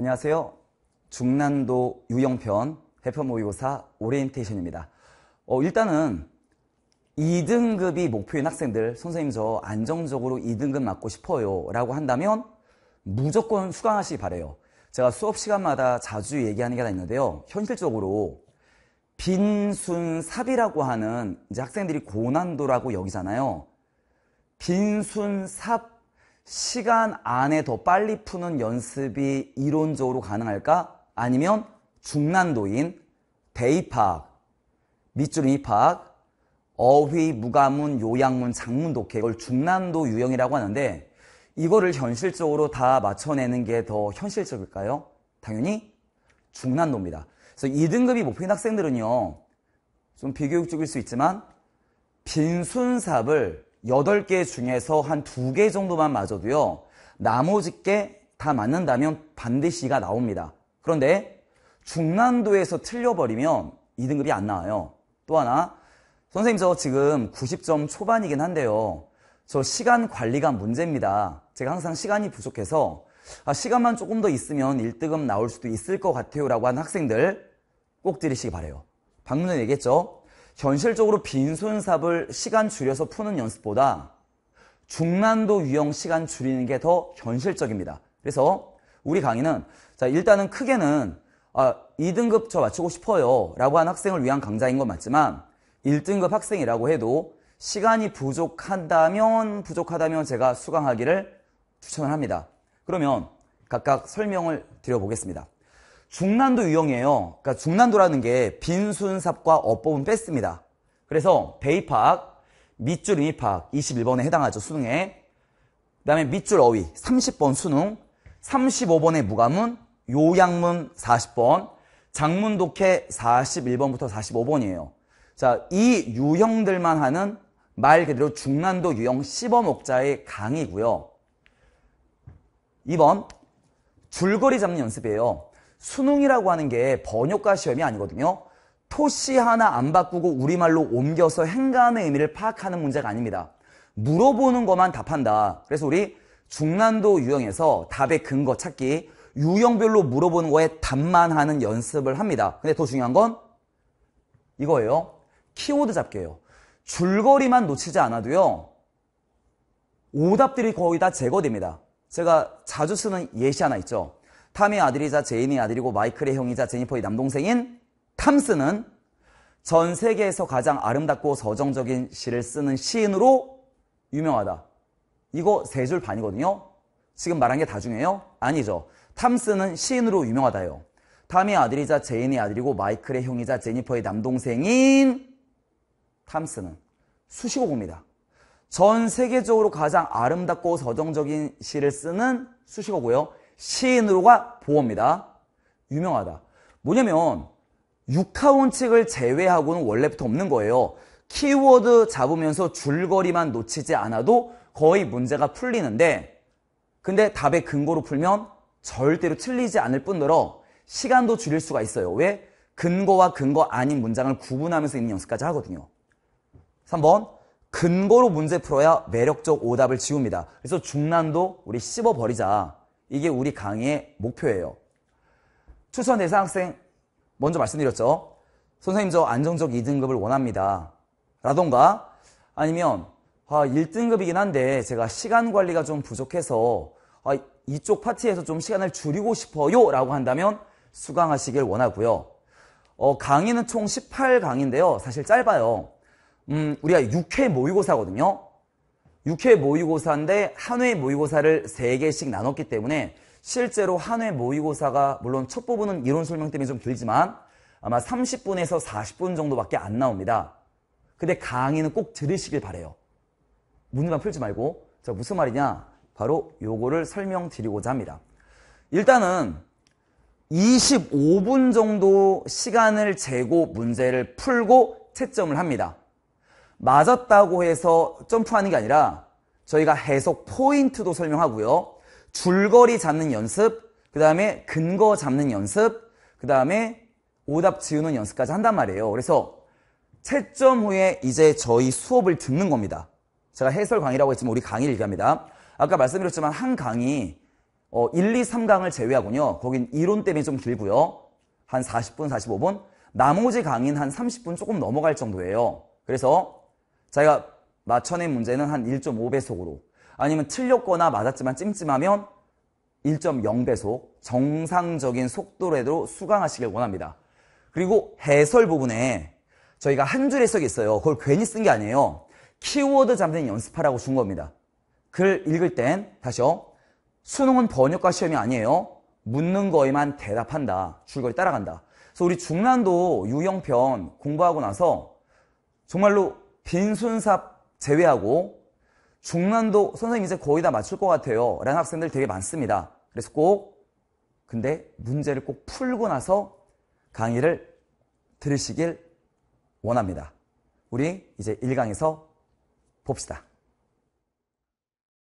안녕하세요. 중난도 유형편 해편 모의고사 오리엔테이션입니다. 어, 일단은 2등급이 목표인 학생들 선생님 저 안정적으로 2등급 맞고 싶어요 라고 한다면 무조건 수강하시기 바래요. 제가 수업 시간마다 자주 얘기하는 게 하나 있는데요. 현실적으로 빈순삽이라고 하는 이제 학생들이 고난도라고 여기잖아요. 빈순삽 시간 안에 더 빨리 푸는 연습이 이론적으로 가능할까? 아니면 중난도인 대입학, 밑줄임 입학, 어휘, 무가문, 요양문, 장문 독해 이걸 중난도 유형이라고 하는데 이거를 현실적으로 다 맞춰내는 게 더 현실적일까요? 당연히 중난도입니다. 그래서 2등급이 목표인 학생들은요. 좀 비교육적일 수 있지만 빈순삽을 8개 중에서 한 두 개 정도만 맞아도요. 나머지 게 다 맞는다면 반드시가 나옵니다. 그런데 중난도에서 틀려버리면 2등급이 안 나와요. 또 하나, 선생님 저 지금 90점 초반이긴 한데요. 저 시간 관리가 문제입니다. 제가 항상 시간이 부족해서 아, 시간만 조금 더 있으면 1등급 나올 수도 있을 것 같아요 라고 하는 학생들 꼭 들으시기 바래요. 방금 전에 얘기했죠. 현실적으로 빈손삽을 시간 줄여서 푸는 연습보다 중난도 유형 시간 줄이는 게 더 현실적입니다. 그래서 우리 강의는 자 일단은 크게는 아, 2등급 저 맞추고 싶어요 라고 한 학생을 위한 강좌인 건 맞지만 1등급 학생이라고 해도 시간이 부족한다면 부족하다면 제가 수강하기를 추천을 합니다. 그러면 각각 설명을 드려보겠습니다. 중난도 유형이에요. 그러니까 중난도라는 게 빈순삽과 어법은 뺐습니다. 그래서 대입학, 밑줄 임입학 21번에 해당하죠. 수능에. 그 다음에 밑줄 어휘 30번 수능, 35번의 무감은 요양문 40번, 장문 독해 41번부터 45번이에요. 자, 이 유형들만 하는 말 그대로 중난도 유형 씹어먹자의 강의고요. 2번 줄거리 잡는 연습이에요. 수능이라고 하는 게 번역가 시험이 아니거든요. 토씨 하나 안 바꾸고 우리말로 옮겨서 행간의 의미를 파악하는 문제가 아닙니다. 물어보는 것만 답한다. 그래서 우리 중난도 유형에서 답의 근거 찾기, 유형별로 물어보는 거에 답만 하는 연습을 합니다. 근데 더 중요한 건 이거예요. 키워드 잡기예요. 줄거리만 놓치지 않아도요. 오답들이 거의 다 제거됩니다. 제가 자주 쓰는 예시 하나 있죠. 탐의 아들이자 제인의 아들이고 마이클의 형이자 제니퍼의 남동생인 탐스는 전 세계에서 가장 아름답고 서정적인 시를 쓰는 시인으로 유명하다. 이거 세 줄 반이거든요. 지금 말한 게 다 중요해요? 아니죠. 탐스는 시인으로 유명하다요. 탐의 아들이자 제인의 아들이고 마이클의 형이자 제니퍼의 남동생인 탐스는 수식어고입니다. 전 세계적으로 가장 아름답고 서정적인 시를 쓰는 수식어고요. 시인으로가 보어입니다. 유명하다. 뭐냐면 6하원칙을 제외하고는 원래부터 없는 거예요. 키워드 잡으면서 줄거리만 놓치지 않아도 거의 문제가 풀리는데 근데 답의 근거로 풀면 절대로 틀리지 않을 뿐더러 시간도 줄일 수가 있어요. 왜? 근거와 근거 아닌 문장을 구분하면서 있는 연습까지 하거든요. 3번 근거로 문제 풀어야 매력적 오답을 지웁니다. 그래서 중난도 우리 씹어버리자. 이게 우리 강의의 목표예요. 추천 대상 학생 먼저 말씀드렸죠. 선생님 저 안정적 2등급을 원합니다. 라던가 아니면 아, 1등급이긴 한데 제가 시간 관리가 좀 부족해서 아, 이쪽 파티에서 좀 시간을 줄이고 싶어요 라고 한다면 수강하시길 원하고요. 어, 강의는 총 18강인데요. 사실 짧아요. 음, 우리가 6회 모의고사거든요. 6회 모의고사인데 한회 모의고사를 3개씩 나눴기 때문에 실제로 한회 모의고사가 물론 첫 부분은 이론 설명 때문에 좀 길지만 아마 30분에서 40분 정도밖에 안 나옵니다. 근데 강의는 꼭 들으시길 바래요. 문제만 풀지 말고 자 무슨 말이냐 바로 요거를 설명드리고자 합니다. 일단은 25분 정도 시간을 재고 문제를 풀고 채점을 합니다. 맞았다고 해서 점프하는 게 아니라 저희가 해석 포인트도 설명하고요. 줄거리 잡는 연습, 그 다음에 근거 잡는 연습, 그 다음에 오답 지우는 연습까지 한단 말이에요. 그래서 채점 후에 이제 저희 수업을 듣는 겁니다. 제가 해설 강의라고 했지만 우리 강의를 얘기합니다. 아까 말씀드렸지만 한 강의 어, 1, 2, 3강을 제외하군요. 거긴 이론 때문에 좀 길고요. 한 40분, 45분. 나머지 강의는 한 30분 조금 넘어갈 정도예요. 그래서 자기가 맞춰낸 문제는 한 1.5배속으로 아니면 틀렸거나 맞았지만 찜찜하면 1.0배속 정상적인 속도로 수강하시길 원합니다. 그리고 해설 부분에 저희가 한 줄 해석이 있어요. 그걸 괜히 쓴 게 아니에요. 키워드 잠깐 연습하라고 준 겁니다. 글 읽을 땐 다시요. 수능은 번역과 시험이 아니에요. 묻는 거에만 대답한다. 줄거리 따라간다. 그래서 우리 중난도 유형편 공부하고 나서 정말로 빈순삽 제외하고 중난도 선생님 이제 거의 다 맞출 것 같아요. 라는 학생들 되게 많습니다. 그래서 꼭 근데 문제를 꼭 풀고 나서 강의를 들으시길 원합니다. 우리 이제 1강에서 봅시다.